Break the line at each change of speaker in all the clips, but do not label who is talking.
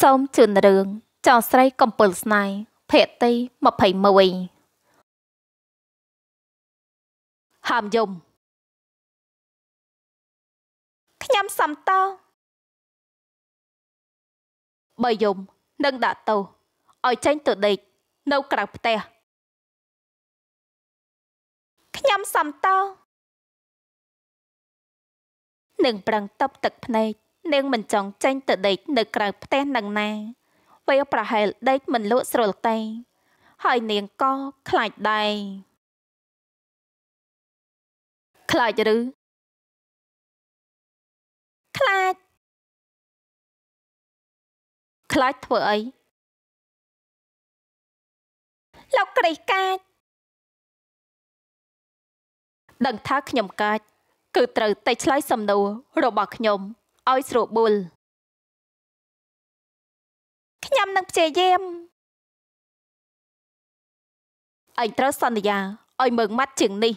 សូមជឿនរឿងចោស្រី កំពើលស្នេហ៍ភាគទី21ហាមយំខ្ញុំសំតោបើយំនឹងដាក់ទៅឲ្យចេញទៅដេកនៅក្រៅផ្ទះខ្ញុំសំតោ
នឹងប្រឹងតប់ទឹកភ្នែកនាងមិនចង់ចេញទៅដេកនៅក្រៅផ្ទះនឹងណាវាប្រហែលដេកមិនលក់ស្រួលទេហើយនាងក៏ខ្លាចដែរ
ខ្លាចឬខ្លាចខ្លាចធ្វើអីលោកក្រីកាចដឹងថាខ្ញុំកាចគឺត្រូវតែឆ្លើយសំណួររបស់ខ្ញុំឲ្យស្រួលបួលខ្ញុំនឹងព្យាយាមអញត្រូវសន្យាឲ្យមើងម៉ាត់ជាងនេះ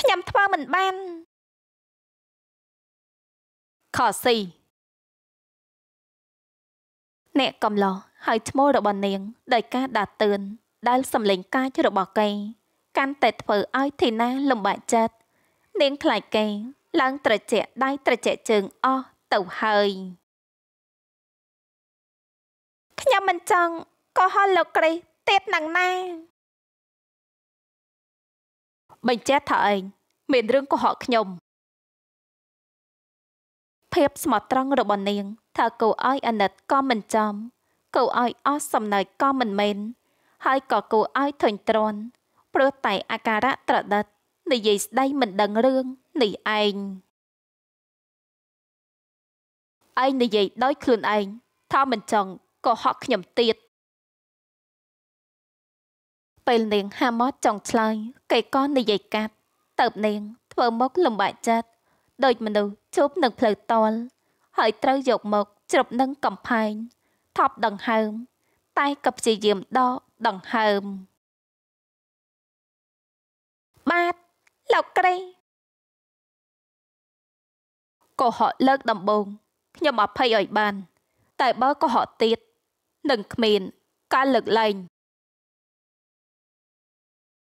ខ្ញុំធ្វើមិនបានខស៊ី
អ្នកកំឡោះហើយឈ្មោះរបស់នាងដោយការដាក់តឿនដែលសំលេងកាចរបស់គេកាន់តែធ្វើឲ្យធីណាលំបាកចិត្តនាងខ្លាចគេឡើងត្រជាក់ដៃត្រជាក់ជើងអស់ទៅហើយ
ខ្ញុំមិនចង់កុហកលោកគ្រីទៀតនឹងណាបញ្ជាក់ថាឯងមានរឿងកុហកខ្ញុំ
ភាពស្មោះត្រង់របស់នាងថាគូឲ្យអាណិតក៏មិនចំគូឲ្យអស់សំណើចក៏មិនមែនហើយក៏គូឲ្យធុញទ្រាន់ព្រោះតែអាការៈត្រដិតនិយាយស្ដីមិនដឹងរឿងនេះឯងឯងនិយាយដោយខ្លួនឯងថាមិនចង់ក៏ហក់ខ្ញុំទៀតពេលនាងហាម៉ត់ចង់ឆ្លើយគេក៏និយាយកាត់តើបនាងធ្វើមកលំបាកចិត្តដោយមនុស្សជួបនឹងផ្លូវតលហើយត្រូវយកមកជ្រប់នឹងកំផែងថប់ដង្ហើមតែក៏ព្យាយាមដកដង្ហើម
បាទលោកក្រេ
កុហកលើកដំបូងខ្ញុំអភ័យឲ្យបាន តែបើកុហកទៀតនឹងគ្មាន ការលើកលែង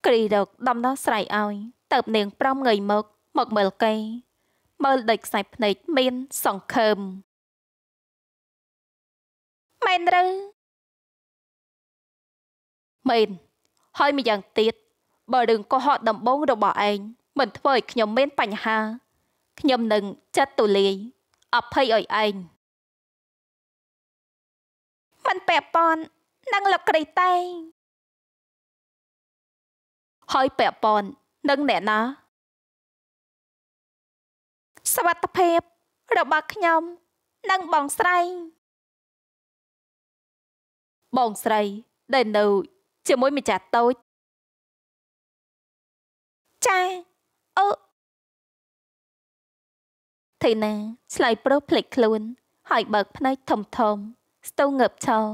គ្រីដកដំណោះស្រ័យឲ្យតើបនាង ប្រំងៃមកមកមើលគេមើលដូចខ្សែភ្នែកមានសង្ឃឹមមែនឬមែនហើយម្យ៉ាងទៀតបើរឿងកុហកដំបងរបស់ឯងមិនធ្វើឲ្យខ្ញុំមាន បញ្ហាខ្ញុំនឹងចិត្តទូលាយអភ័យឲ្យឯង
មិនពាក់ព័ន្ធនឹងលោកគ្រីតែងហើយពាក់ព័ន្ធនឹងអ្នកណាសវត្ថភាពរបស់ខ្ញុំនិងបងស្រី បងស្រីដែលនៅ ជាមួយម្ចាស់តូចចាអឺ
ថេណាឆ្លៃប្រុសភ្លេចខ្លួនហើយបើកភ្នែកធំធំ ស្ទូងើបឈរ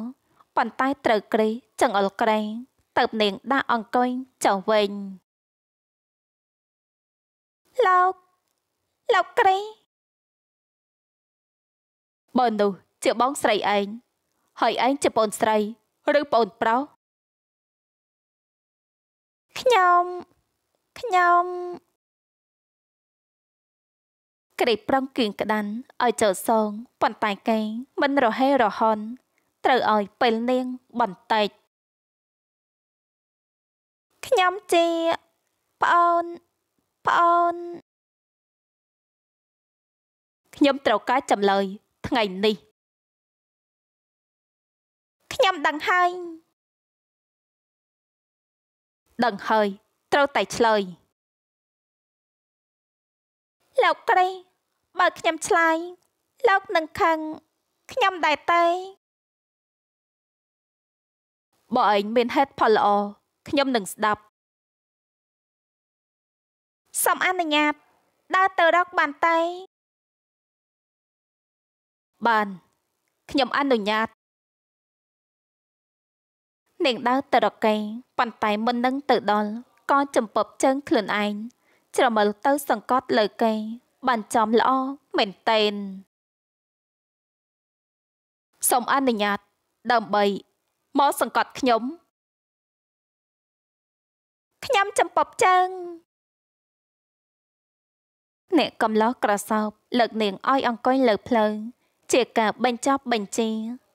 ប៉ុន្តែត្រូវក្រេះចង្អុលក្រែងតើបនាង ដាក់អង្គញចុះវិញ លោក
លោកក្រេះបើនោះជាបង ស្រីឯងហើយឯងជាប្អូនស្រីឬប្អូនប្រុស
ខ្ញុំខ្ញុំក្រីប្រងគៀងក្តាន់ឲ្យចោសងប៉ុន្តែគេមិនរហេរហនត្រូវឲ្យពេលនាងបន្តិច
ខ្ញុំជាប្អូនប្អូនខ្ញុំត្រូវការចម្លើយថ្ងៃនេះខ្ញុំដឹងហើយ
ដឹងហើយត្រូវតែឆ្លើយលោកក្រីបើខ្ញុំឆ្លើយលោកនឹងខឹងខ្ញុំដែរទេបើឯងមានហេតុផលល្អខ្ញុំនឹ
ងស្ដាប់សូមអនុញ្ញាត ដើរទៅរកបានទេបានខ្ញុំអនុញ្
ញាតនាងដើរទៅរកគេប៉ុន្តែមិននឹង ទៅដល់ក៏ចំពប់ជើងខ្លួនឯងច្រមិលទៅសង្កត់លើគេបានចំល្អមែនតេនសូ
មអនុញ្ញាតដើម្បីមកសង្កត់ខ្ញុំខ្ញុំចំពប់ជើង
អ្នកកំឡោះក្រសោបលើកនាងឲ្យអង្គុយលើភ្លើងជាការបញ្ចប់បញ្ជា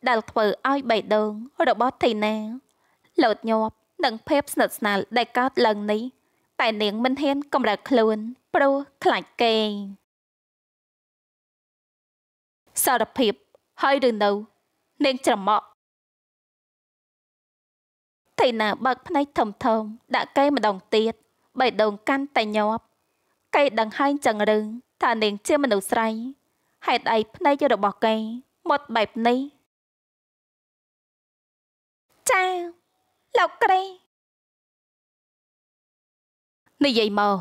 ដែលធ្វើឲ្យបៃដងរបស់ធីណាលោតញាប់ និងភាពស្និទ្ធស្នាលដែលកើតឡើងនេះតែនាងមិនហ៊ានកម្រើកខ្លួនព្រោះខ្លាចគេសារភាពហើយឬនៅ នាងច្រមុះថៃណាបើកភ្នែកធំធំដាក់គេម្ដងទៀតបៃដងកាន់តែញាប់គេដឹងហើយចឹងរឿងថានាង ជាមនុស្សស្រីហេតុអីភ្នែករបស់គេមុតបែបនេះ
ចាលោកក្រីនិយាយមក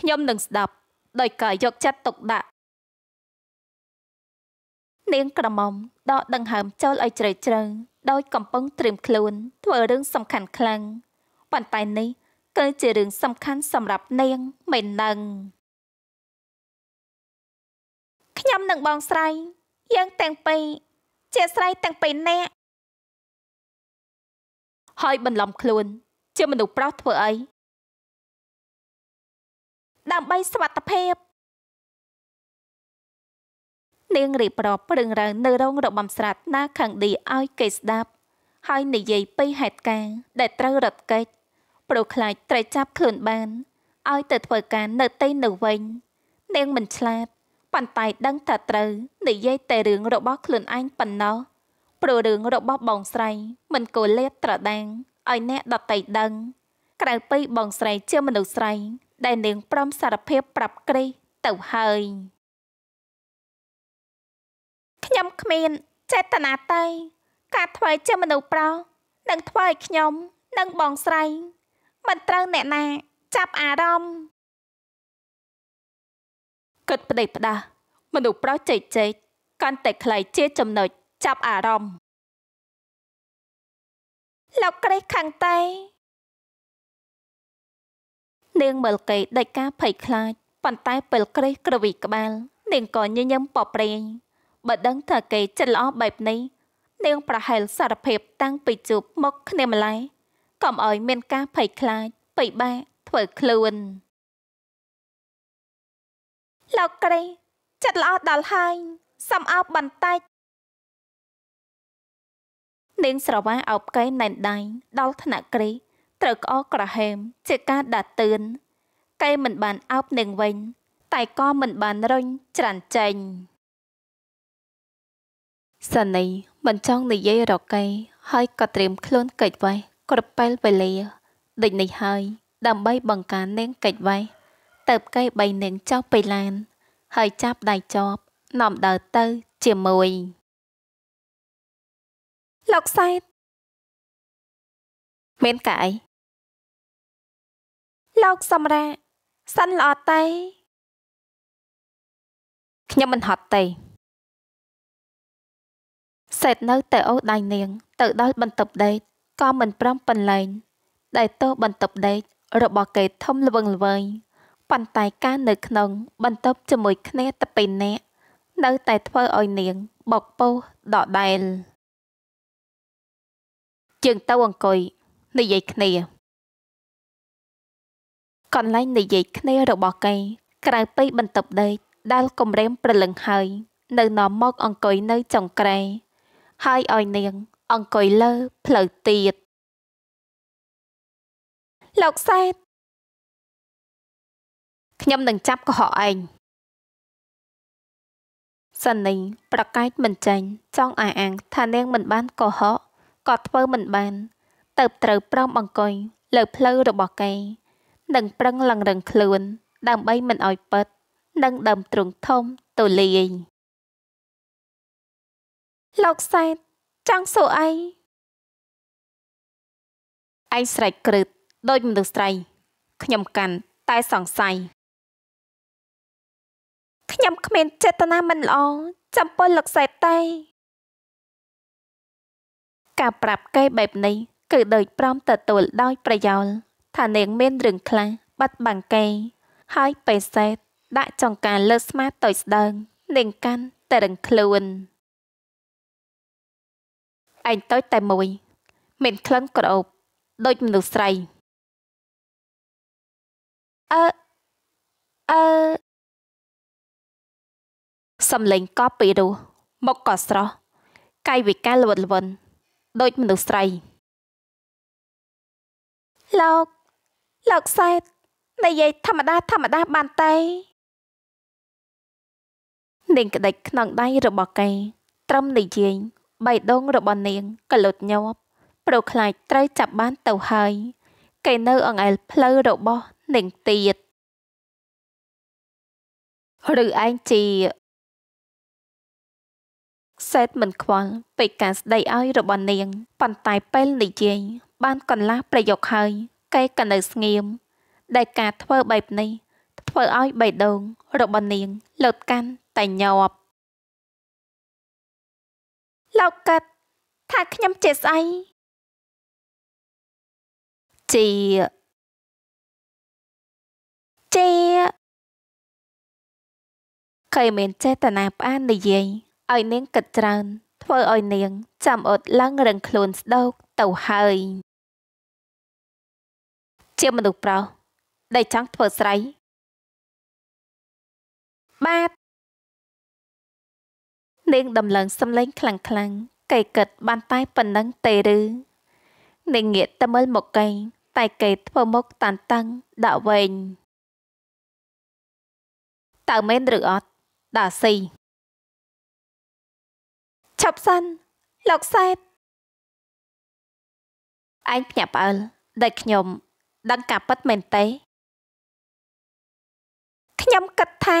ខ្ញុំនឹងស្ដាប់ ដោយការយកចិត្
តទុកដាក់នាងក្រមុំដកដង្ហើមចូលឲ្យជ្រៅជ្រៅដោយកំពុងត្រៀមខ្លួន ធ្វើរឿងសំខាន់ខ្លាំងប៉ុន្តែនេះ គឺជារឿងសំខាន់សម្រាប់នាងមិននឹងខ្ញុំនឹងបងស្រីយើងទាំងពីរជាស្រីទា
ំងពីរនាក់ហើយបន្លំខ្លួនជាមនុស្សប្រុសធ្វើអីដើម្បីសុវត្ថិភាព
នាងរៀបរាប់រឿងរ៉ាវនៅរោងរបំស្រាតណាខាងឌីឲ្យគេស្ដាប់ ហើយ និយាយពីហេតុការណ៍ដែលត្រូវរត់គេចព្រោះខ្លាចត្រូវចាប់ខ្លួនបានឲ្យ ទៅធ្វើការនៅទីនោះវិញ នាងមិនឆ្លាតប៉ុន្តែ ដឹងថាត្រូវនិយាយតែរឿងរបស់ខ្លួនឯងប៉ុណ្ណោះព្រោះរឿងរបស់បងស្រី មិនគូលាតត្រដាងឲ្យអ្នកដតីដឹង ក្រៅពីបងស្រីជាមនុស្សស្រីដែលនាងព្រមសារភាពប្រាប់ក្រីទៅហើយខ្ញុំគ្មានចេតនាទេការធ្វើជាមនុស្សប្រុសនឹងធ្វើឲ្យខ្ញុំនិងបងស្រីមិនត្រូវអ្នកណាចាប់អារម្មណ៍គិតប្តេផ្ដាស់មនុស្សប្រុសចេកចេកកាន់តែខ្លៃជាចំណុចចាប់អារម្មណ៍លោកក្រេះខាងតៃនាងមើលគេដេចការភ័យខ្លាចប៉ុន្តែ ពេលក្រេះក្រវីក្បាល នាងក៏ញញឹមប៉ប្រេងបើដឹងថាគេចិត្តល្អបែបនេះ នាងប្រហែលសារភាពតាំងពីជប់មកគ្នាម្ល៉េះកុំឲ្យមានការភ័យខ្លាចបិបាកធ្វើខ្លួនលោកក្រេះចិត្តល្អដល់ហើយសំអោបបន្តិចនាងស្រវ៉ាអោបកែណែនដៃដល់ថ្នាក់ក្រេះត្រូវក្អកក្រហមជាការដាក់តឿនគេមិនបានអោបនឹងវិញ តែក៏មិនបានរុញច្រានចេញសនីមិនចង់និយាយរកីហើយក៏ត្រៀមខ្លួន កិច្ចវេះគ្រប់ពេលវេលាដូចនេះហើយដើម្បីបង្ការនាងកិច្ចវេះទៅកែបីនាងចោះពីឡានហើយចាប់ដៃជាប់ នាំដើរទៅជាមួយ
លោកសែតមានកាអីលោកសម្រាសិនល្អតៃ
ខ្ញុំមិនហត់ទេសេតនៅតែអូសដៃនាង ទៅដល់បន្ទប់ដេកក៏មិនព្រមបន្លែងដែលទោះបន្ទប់ដេករបស់គេធំល្វឹងល្វើយប៉ុន្តែការ នៅ ក្នុងបន្ទប់ជាមួយ គ្នាតែពីរនាក់នៅតែធ្វើឲ្យនាងបោកពោសដដែលជាងទៅអង្គុយនិយាយគ្នាកន្លែងនិយាយគ្នារបស់គេក្រៅពីបន្ទប់ដេកដែលគំរាមព្រលឹងហើយ នៅនាំមកអង្គុយនៅចុងក្រែហើយឲ្យនាង អង្គុយលើផ្លូវទៀត
លោកសែតខ្ញុំនឹងចាប់កុហកឯង
សនីប្រកែកមិនចាញ់ចង់អាអាងថានាង មិនបានកុហកក៏ធ្វើមិនបាន ទៅត្រូវព្រមអង្គុយលើផ្លូវរបស់គេនិងប្រឹងលងរឹងខ្លួន ដើម្បីមិនឲ្យពិតនិងដើមទ្រូងធំទូលាយលោកសែត
ចង់សួរអីឯងស្រែកក្រឹតដោយមនុស្សស្រីខ្ញុំកាន់តែសង្ស័យ
ខ្ញុំគ្មានចេតនាមិនល្អចំពោះលោកសេតទេការប្រាប់គេបែបនេះគឺដូចព្រមទទួលដោយប្រយោលថានាងមានរឿងខ្លះបាត់បាំងគេហើយបេសេតដាក់ចង្ការលើស្មាតូចស្ដើងនាងកាន់តែរឹងខ្លួនឯងតូចតែមួយមិនក្លិនក្រអូប ដូចមនុស្សស្រី
អឺអឺសំលេងក៏ពីរោះមុខក៏ស្រស់កាយវិការល្វិតល្វិនដូចមនុស្សស្រីលោកល
ោកសែតនិយាយធម្មតាធម្មតាបានតែនាងក្តិចក្នុងដៃរបស់គេត្រឹមនិយាយបៃដងរបស់នាងក៏លុតញាប់ព្រោះខ្លាចត្រូវចាប់បានទៅហើយគេនៅអង្អែលផ្លូវរបស់នាងទៀតឬឯងជាសេតមិនខ្វល់ពីការស្ដីឲ្យរបស់នាងប៉ុន្តែពេលនិយាយបានកន្លះប្រយោគហើយកេសក៏នៅស្ងៀមដែលការធ្វើបែបនេះ ធ្វើឲ្យបៃដងរបស់នាងលោតកាន់តែញាប់លោកកាត់
ថាខ្ញុំជាស្អីជាជា
កៃមានចេតនាផ្អាននិយាយឲ្យនាងគិតច្រើន ធ្វើឲ្យនាង ចាំអត់ឡើងរឹងខ្លួនស្ដោកទៅហើយ
ជាមនុស្សប្រុសដែលចង់ធ្វើស្រីប
ាទនាងដំឡឹងសំឡេង ខ្លាំងខ្លាំងកៃកឹតបានតែប៉ុណ្ណឹងទេឬនាងងាកទៅមើលមកកៃតែកៃធ្វើមុខតានតឹងដាក់វិញតើមែនឬអ
ត់ដាស៊ីឆាប់សិនលោកសែតឯងភ្ញាក់ផ្អើលដូចខ្ញុំដឹងការពិតមែនទេខ្ញុំគិតថា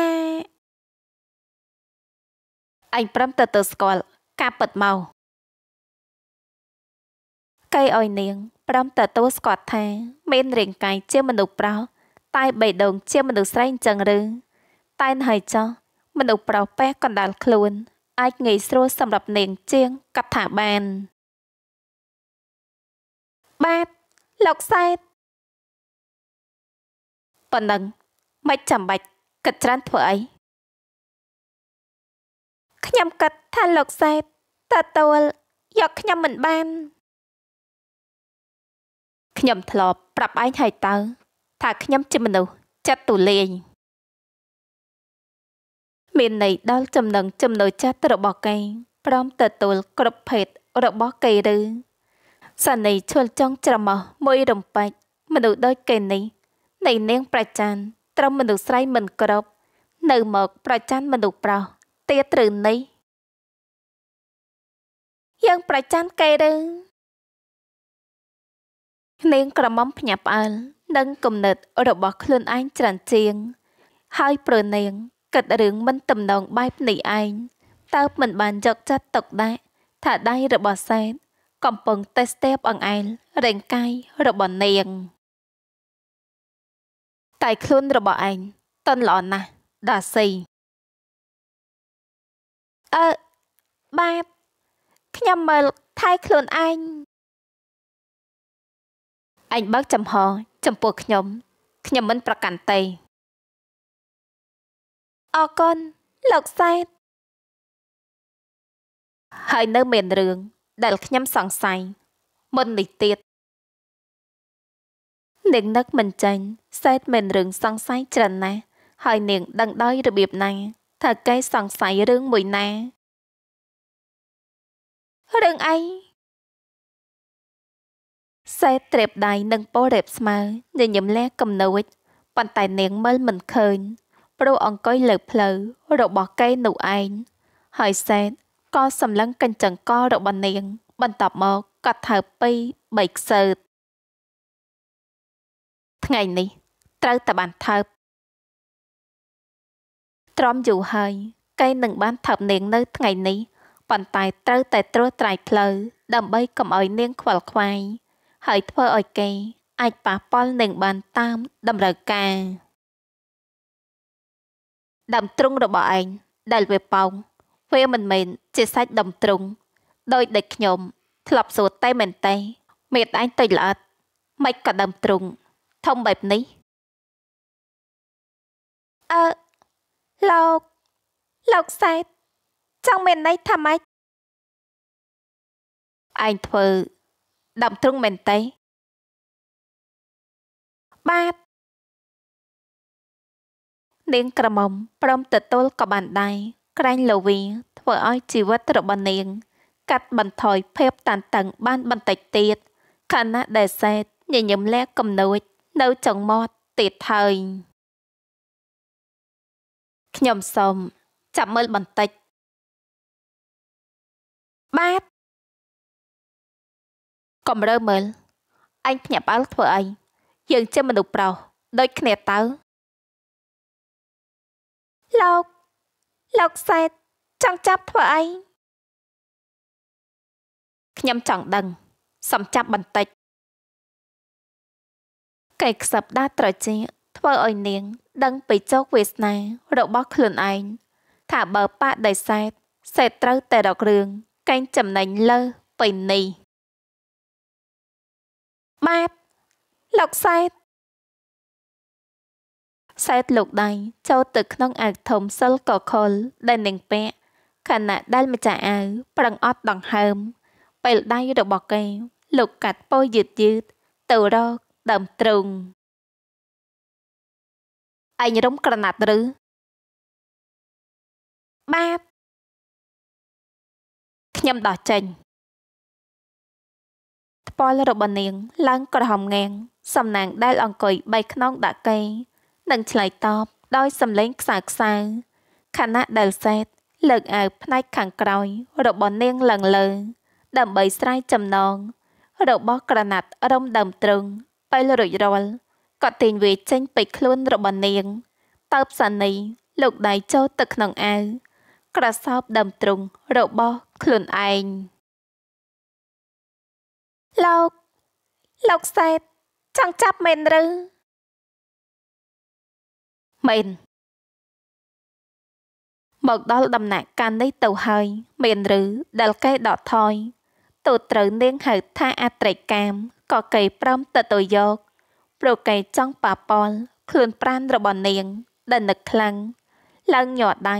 អញព្រមទៅទៅស្គាល់ ការពិតមក
កៃឲ្យនាងព្រមទៅទៅស្គាល់ថា មានរាងកាយជាមនុស្សប្រុសតែបេះដូងជាមនុស្សស្រីអញ្ចឹងឬតែនហើយចោះមនុស្សប្រុសពេះ កណ្ដាលខ្លួន អាចងាយស្រួលសម្រាប់នាងជាងកថាបានបាទលោកសែត
ប៉ុណ្ណឹងមិនចាំបាច់គិតច្រើនធ្វើអីខ្ញុំគិតថាលោកសែបទទួលយកខ្ញុំមិនបានខ្ញុំធ្លាប់ប្រាប់ឯងហើយ
តើថាខ្ញុំជាមនុស្សចិត្តទូលាយមានន័យដល់ចំណឹងចំណូលចិត្តរបស់គេព្រមទទួលគ្រប់ភេទរបស់គេឬសនីឈុលចង់ច្រមុះមួយរំពេចមនុស្សដូចគេនេះនៃនាងប្រច័នត្រឹមមនុស្សស្រីមិនគ្រប់នៅមកប្រច័នមនុស្សប្រុសទៀតឬនេះយើងប្រច័នគេឬនាងក្រមុំភ្ញាក់ផ្អើលនឹងគំនិតរបស់ខ្លួនឯងច្រើនជាង ហើយប្រនាងគិតរឿងមិនទំនងបែបនេះឯងតើមិនបានយកចិត្តទុកដាក់ថាដៃរបស់សែនកំពុងតេស្តេបអង្អែលរាងកាយរបស់នាង។តែខ្លួនរបស់ឯងតិនល្អណាស់ដាសី
អឺបាបខ្ញុំមើលថែខ្លួនឯងឯងបើកចំហចំពោះខ្ញុំ ខ្ញុំមិនប្រកាន់ទេអរគុណលោកសែតហើយនៅមានរឿង
ដែល ខ្ញុំសង្ស័យមុននេះទៀតនាងនឹកមិនចាញ់សែតមិនរឿងសង្ស័យច្រើនណាស់ហើយនាង ដឹងដោយរបៀបណាថាគេសង្ស័យរឿងមួយណារឿងអីសេតត្រេបដៃនិងពោរេបស្មៅញញឹមលះកំណូចប៉ុន្តែនាងមើលមិនឃើញព្រោះអង្គុយលើផ្លូវរបស់គេនោះឯងហើយសេតក៏សម្លឹងកញ្ចឹងករបស់នាង បន្ទាប់មកក៏ថើបពីរបីខ្សើតថ្ងៃនេះត្រូវតែបានថើបត្រមយូរហើយកែនឹងបានថើបនាងនៅថ្ងៃនេះប៉ុន្តែត្រូវតែត្រួសត្រាយផ្លូវដើម្បីកុំឲ្យនាង ខ្វល់ខ្វាយហើយធ្វើឲ្យគេអាចប៉ះពាល់នាងបានតាមតម្រូវការដើមទ្រុងរបស់ឯងដែលវាប៉ោងវាមិនមែនជាសាច់ដើមទ្រុងដោយដូចខ្ញុំ ធ្លាប់សួរតែមែនទេមេតឯងទៅល្អិតមិនក៏ដើមទ្រុងធំបែបនេះអឺលោក
លោកសែតចង់មានន័យថាម៉េចឯងធ្វើដើមទ្រុងមែនទេ
បាទនាងក្រមុំព្រមទទួលក៏បានដែរក្រែងលវី ធ្វើឲ្យជីវិតរបស់នាង កាត់បន្ថយភាពតានតឹងបានបន្តិចទៀតខណៈដែលសេតញញឹមលាគំនួចនៅចង្មត់ទៀតហើយខ្ញុំសូ
មចាំមើលបន្តិចបាទកំរើមើលអញភ្ញាក់បើធ្វើអីយើងជាមនុស្សប្រុសដូចគ្នាតើលោកលោកសែតចង់ចាប់ធ្វើអី
ខ្ញុំចង់ដឹងសំចាប់បន្តិចគេខ្សឹបដាត្រជាធ្វើឲ្យនាង ដឹងពីជោគវាសនារបស់ខ្លួនឯងថាបើប៉ាដីសេតសេតត្រូវតែរករឿងកែងចំណេញលើពីនេះបាទលោកសេតសេតលោកដៃចូលទៅក្នុងអាវធំសិលកខុលដែលនាងពាក់ខណៈដែលម្ចាស់អាវប្រឹងអត់ដង្ហើម ពេលដៃរបស់គេលោកកាត់ពោយឺតយឺតទៅរកដើមទ្រូង
ឯងរំក្រណាត់ឬបាទខ្ញុំដោះចេញ
ថ្ពាល់របស់នាងឡើងក្រហមងាងសំណាងដែលអង្គុយបីខ្នងដាក់កេនឹងឆ្លើយតបដោយសំឡេងខ្សៅខ្សៅខណៈដែលសេតលើកអាវផ្នែកខាងក្រោយរបស់នាងឡើងលើ ដើម្បីស្រ័យចំណងរបស់ក្រណាត់រំដើមទ្រឹងទៅរួចរាល់គាត់ទាញវាចេញពេកខ្លួនរបស់នាងតើបសានីលោកដៃចូលទៅក្នុងអាវក្រសោបដើមទ្រូងរបស់ ខ្លួនឯងលោកលោកសែតចង់ចាប់មែនឬមែនមកដល់ដំណាក់កាលនេះទៅហើយមែនឬដែលគេដកថយទោត្រូវនាងហៅថាអត្រីកាមក៏កេព្រមទៅទៅយកព្រោះកេចង់ប៉ប៉លខ្លួនប្រានរបស់នាង ដែលនឹកខ្លាំងឡើងញ័រដៃ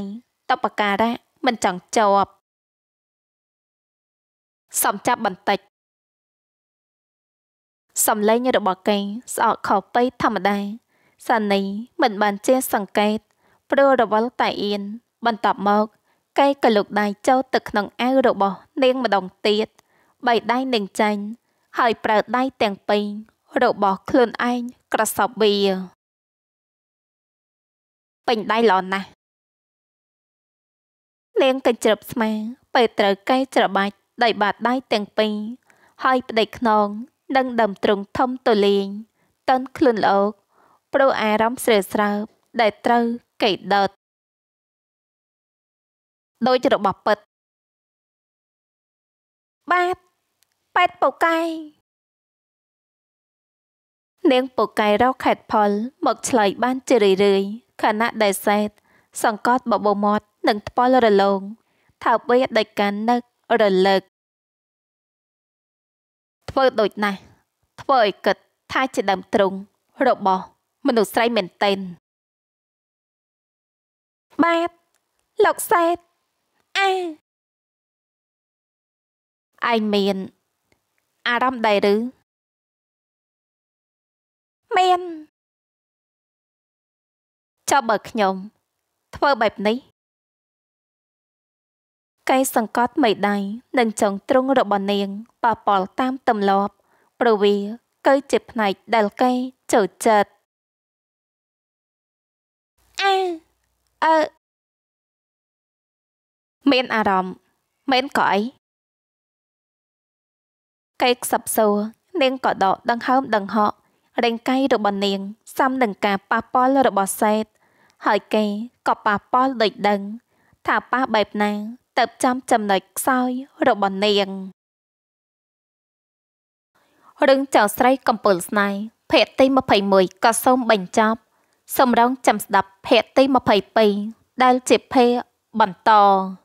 តបការៈមិនចង់ជាប់សំចាប់បន្តិចសំឡេងរបស់កេស្អកខោប៉ៃធម្មតាសានីមិនបានជាសង្កេត ព្រោះរវល់តែអៀនបន្ទាប់មកកេក៏លុកដៃចូលទៅក្នុងអាវរបស់នាងម្ដងទៀតបីដៃនឹងចាញ់ហើយប្រើដៃទាំងពេញរបស់ខ្លួនឯងក្រសបវាពេញដៃល្អណាស់នាងកញ្ជ្រឹបស្មាពេលត្រូវកែច្របាច់ដោយបាតដៃទាំងពេញហើយប្តេកខ្នងនឹងដើមទ្រង់ធំទូលាញតន់ខ្លួនលោកព្រោះអារម្មណ៍ស្រេស្រើបដែលត្រូវកេដិត
ដូចរបស់ពិតបាទ
ប៉ែតពូកែនាងពូកែរកខេតផលមក ឆ្លើយបានជារឿយរឿយខណៈដែលសេតសង្កត់បបោមាត់និងថ្ពាល់រលោងថើបវាដេចកានឹករលឹកធ្វើដូចណាស់ធ្វើឲ្យគិតថាជាដើមទ្រូង
របស់ មនុស្សស្រីមែនតែនបាទលោកសេតអាឯងមានអារម្មណ៍ដែរឬមានចុះបើខ្ញុំ ធ្វើបែបនេះ
កៃសង្កត់មីដៃនិងចុងទ្រូងរបស់នាងប៉ះពាល់តាមទម្លាប់ព្រោះវាគឺជាផ្នែកដែលកៃចូលចិត្តអើអឺ
មានអារម្មណ៍មែនក៏អី
កែកសັບសូរនាងក៏ដកដង្ហើមដង្ហក់រាងកាយរបស់នាងសំនឹងការប៉ះពាល់របស់សេតហើយគេក៏ប៉ះពាល់ដូចដឹង ថាប៉ះបែបណាទៅចាំចំណុចខ្សោយរបស់នាងរឿងចៅស្រី កំពើលស្នេហ៍ភាគទី21ក៏សូមបញ្ចប់សម្រងចាំស្ដាប់ភាគទី22ដែលជាភាគបន្ត